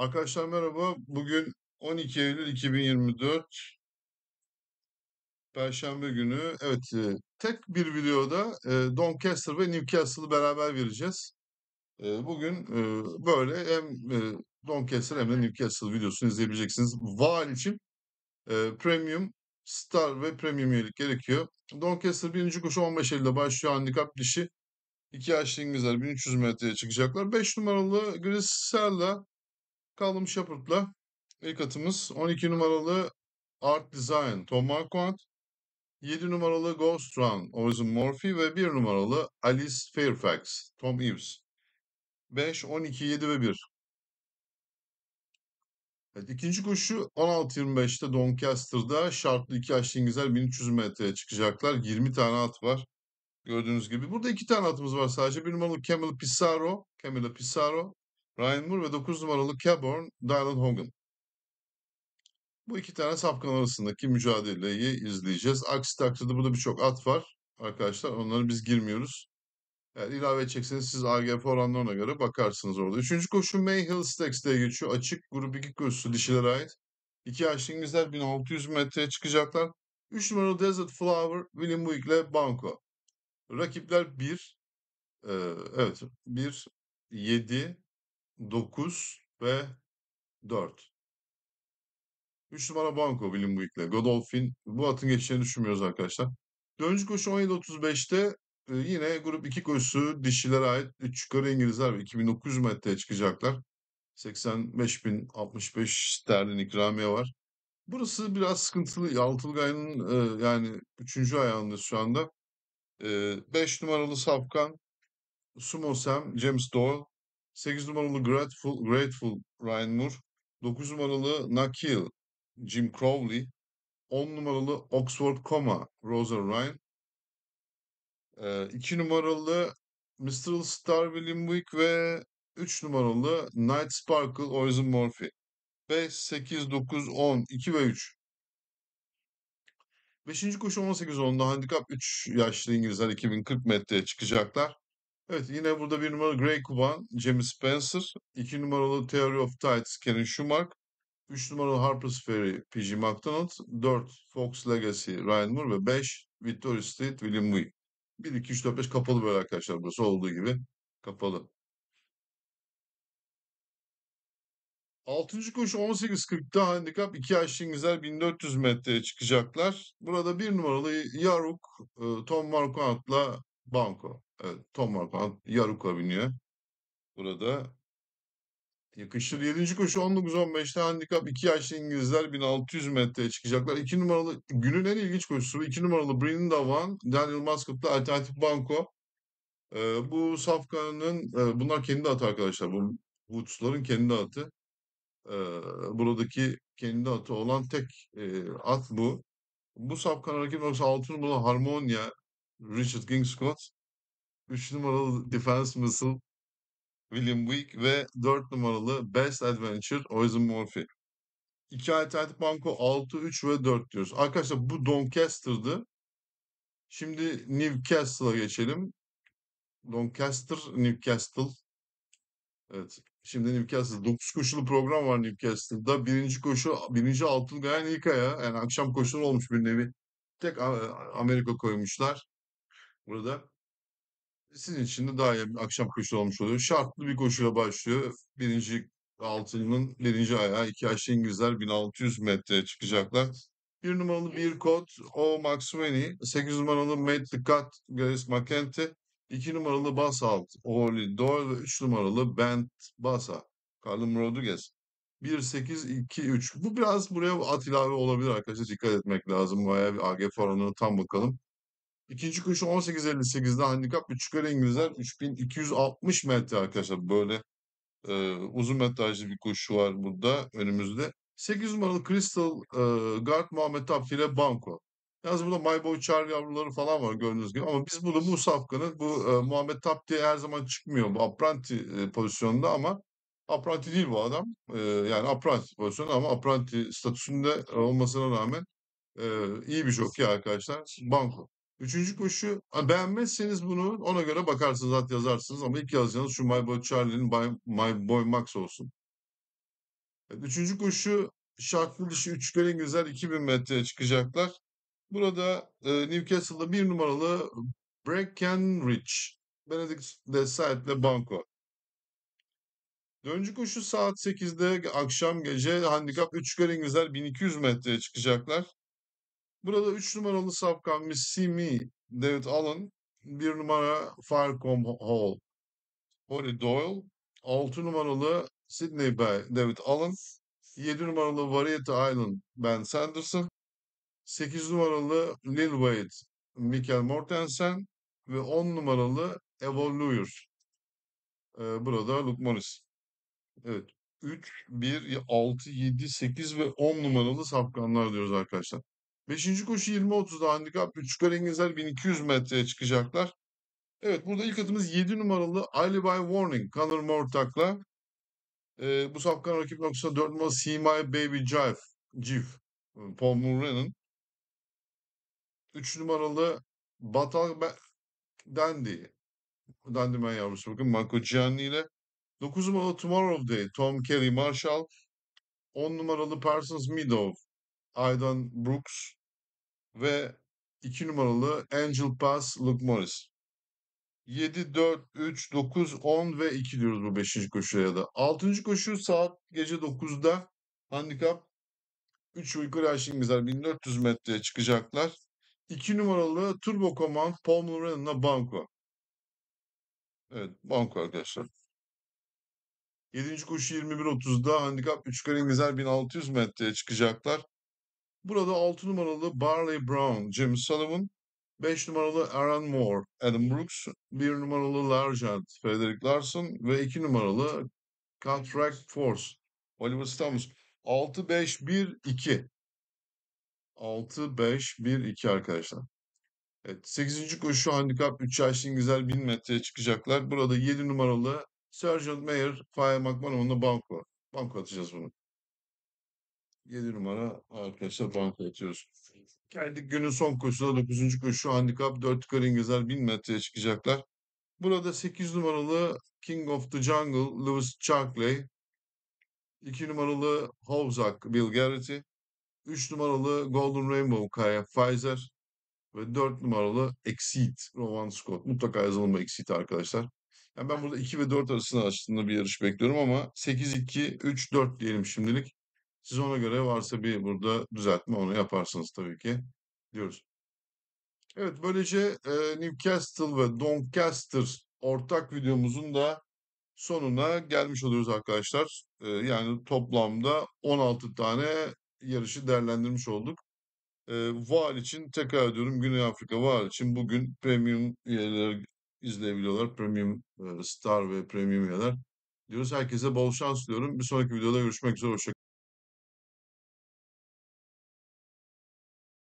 Arkadaşlar merhaba. Bugün 12 Eylül 2024 Perşembe günü. Evet, e, tek bir videoda e, Doncaster ve Newcastle'ı beraber vereceğiz. E, bugün böyle hem Doncaster hem de Newcastle videosunu izleyebileceksiniz. Vaal için Premium Star ve Premium üyelik gerekiyor. Doncaster birinci koşu 15 Eylül'de başlıyor. Handikap dişi. İki yaşlı İngilizler 1300 metreye çıkacaklar. 5 numaralı Grisella Callum Shepard'la ilk atımız 12 numaralı Art Design Tom Marquand, 7 numaralı Ghost Run Orson Murphy ve 1 numaralı Alice Fairfax Tom Eves. 5, 12, 7 ve 1. Evet, ikinci koşu 16.25'te Doncaster'da şartlı iki Aşçingizler 1300 metreye çıkacaklar. 20 tane at var. Gördüğünüz gibi. Burada iki tane atımız var sadece. Bir numaralı Camel Pissarro. Camila Pissarro. Ryan Moore ve 9 numaralı Caborn Dylan Hogan. Bu iki tane sapkan arasındaki mücadeleyi izleyeceğiz. Aksi takdirde burada birçok at var arkadaşlar. Onları biz girmiyoruz. Yani ilave edecekseniz siz A.G.P oranlarına göre bakarsınız orada. Üçüncü koşu Mayhill Stakes diye geçiyor. Açık grup 2 koşusu dişilere ait. İki yaşlı İngilizler 1600 metreye çıkacaklar. 3 numaralı Desert Flower, William Buick ile Banco. Rakipler 1, e, evet 1, 7, 9 ve 4. 3 numara Banco William Week'le. Godolphin bu atın geçeceğini düşünmüyoruz arkadaşlar. Dönüş koşu 17.35'te e, yine grup 2 koşusu dişilere ait 3 yukarı İngilizler 2900 metreye çıkacaklar. 85.065 sterlin ikramiye var. Burası biraz sıkıntılı. Altılgay'ın e, yani 3. ayağında şu anda. 5 e, numaralı Safkan, Sumosem, James Doyle, 8 numaralı Grateful, Grateful Ryan Moore. 9 numaralı Nakil Jim Crowley. 10 numaralı Oxford Coma Rosa Ryan. 2 ee, numaralı Mr. Star William Wick ve 3 numaralı Night Sparkle Oison Murphy. 5, 8, 9, 10, 2 ve 3. 5. koşu 18-10'da handikap 3 yaşlı İngilizler 2040 metreye çıkacaklar. Evet yine burada bir numaralı Greg Kuban, James Spencer. iki numaralı Theory of Tides, Kenneth Schumacher. üç numaralı Harper's Ferry, P.G. McDonald. dört Fox Legacy, Ryan Moore. Ve beş Victoria Street, William Wee. 1, 2, 3, 4, 5 kapalı böyle arkadaşlar. Burası olduğu gibi kapalı. Altıncı koşu 18.40'da handikap 2 aşçingizler 1400 metreye çıkacaklar. Burada bir numaralı Yaruk, e, Tom Marquardt'la Banco. Tom Markman Yaruk'a biniyor. Burada yakışır. 7. koşu 19-15'te handikap 2 yaşlı İngilizler 1600 metreye çıkacaklar. 2 numaralı günün en ilginç koşusu 2 numaralı Brinda Van, Daniel Maskop'ta Alternatif banco. Ee, bu Safkan'ın e, bunlar kendi atı arkadaşlar. Bu Woods'ların kendi atı. Ee, buradaki kendi atı olan tek e, at bu. Bu Safkan rakip yoksa 6 numaralı Harmonia Richard King Scott. 3 numaralı Defense Missile William Week ve 4 numaralı Best Adventure Oisin Murphy. İki alternatif banko 6, 3 ve 4 diyoruz. Arkadaşlar bu Doncaster'dı. Şimdi Newcastle'a geçelim. Doncaster, Newcastle. Evet. Şimdi Newcastle. 9 koşulu program var Newcastle'da. Birinci koşu, birinci altın gayen ilk aya. Yani akşam koşulu olmuş bir nevi. Tek Amerika koymuşlar burada. Sizin için de daha iyi bir akşam koşu olmuş oluyor. Şartlı bir koşuyla başlıyor. Birinci altının birinci ayağı. iki yaşlı İngilizler 1600 metre çıkacaklar. Bir numaralı bir kod o Max Sekiz numaralı Matt dikkat, Grace McKenty. İki numaralı Basalt Oli Doyle ve üç numaralı Bent Basa. Carlum Rodriguez. 1-8-2-3. Bu biraz buraya at ilave olabilir arkadaşlar. Dikkat etmek lazım. Bayağı bir AG formunu tam bakalım. İkinci koşu 18.58'de handikap 3 kare İngilizler 3260 metre arkadaşlar. Böyle e, uzun metrajlı bir koşu var burada önümüzde. 8 numaralı Crystal e, Guard Muhammed Abdile Banko. Yalnız burada My Boy Char yavruları falan var gördüğünüz gibi. Ama biz burada bu Afkan'ın bu e, Muhammed Tapti her zaman çıkmıyor bu Apranti e, pozisyonunda ama Apranti değil bu adam. E, yani Apranti pozisyonu ama Apranti statüsünde olmasına rağmen e, iyi bir jockey arkadaşlar. Banko. Üçüncü koşu beğenmezseniz bunu ona göre bakarsınız at yazarsınız ama ilk yazacağınız şu My Boy Charlie'nin my My Boy Max olsun. üçüncü koşu şartlı dışı üçgen güzel 2000 metreye çıkacaklar. Burada e, Newcastle'da bir numaralı Breckenridge. Benedict Desait ile Banco. Döncü koşu saat 8'de akşam gece handikap 3 güzel 1200 metreye çıkacaklar. Burada 3 numaralı sapkan Missimi David Allen. 1 numara Farcom Hall. Holly Doyle. 6 numaralı Sydney Bay David Allen. 7 numaralı Variety Island Ben Sanderson. 8 numaralı Lil Wade Michael Mortensen. Ve 10 numaralı Evo Lewis. Ee, burada Luke Morris. Evet. 3, 1, 6, 7, 8 ve 10 numaralı sapkanlar diyoruz arkadaşlar. Beşinci koşu 20.30'da handikap 3. Karengizler 1200 metreye çıkacaklar. Evet burada ilk atımız 7 numaralı Ali Warning Connor Mortak'la. Ee, bu sapkan rakip noktasında 4 numaralı See My Baby Jive, Jif Paul Murray'nin. 3 numaralı Batal ben, Dandy. Dandy ben yavrusu bakın Marco Gianni ile. 9 numaralı Tomorrow Day Tom Kelly Marshall. 10 numaralı Parsons Meadow Aydan Brooks ve 2 numaralı Angel Pass Luke Morris. 7, 4, 3, 9, 10 ve 2 diyoruz bu 5. koşuya da. 6. koşu saat gece 9'da handikap 3 uyku rushing'ler 1400 metreye çıkacaklar. 2 numaralı Turbo Command Paul Moran'la Banco. Evet Banco arkadaşlar. 7. koşu 21.30'da handikap 3 karengizer 1600 metreye çıkacaklar. Burada 6 numaralı Barley Brown, Jim Sullivan, 5 numaralı Aaron Moore, Adam Brooks, 1 numaralı Largent, Frederick Larson ve 2 numaralı Contract Force, Oliver Stamos. 6-5-1-2. 6-5-1-2 arkadaşlar. Evet, 8. koşu handikap 3 yaşlı güzel 1000 metreye çıkacaklar. Burada 7 numaralı Sergeant Mayer, Fire McMahon'la banko. Banko atacağız bunu. 7 numara arkadaşlar banka atıyoruz. Geldik günün son koşusuna 9. koşu handikap 4 yukarı İngilizler 1000 metreye çıkacaklar. Burada 8 numaralı King of the Jungle Lewis Charkley. 2 numaralı Hovzak Bill Garrity. 3 numaralı Golden Rainbow Kaya Pfizer. Ve 4 numaralı Exit Rowan Scott. Mutlaka yazalım Exit arkadaşlar. Yani ben burada 2 ve 4 arasında aslında bir yarış bekliyorum ama 8, 2, 3, 4 diyelim şimdilik. Siz ona göre varsa bir burada düzeltme onu yaparsınız tabii ki diyoruz. Evet böylece e, Newcastle ve Doncaster ortak videomuzun da sonuna gelmiş oluyoruz arkadaşlar. E, yani toplamda 16 tane yarışı değerlendirmiş olduk. E, Vaal için tekrar ediyorum Güney Afrika Vaal için bugün premium üyeleri izleyebiliyorlar. Premium e, Star ve premium üyeler. Diyoruz herkese bol şans diyorum. Bir sonraki videoda görüşmek üzere. Hoşçakalın.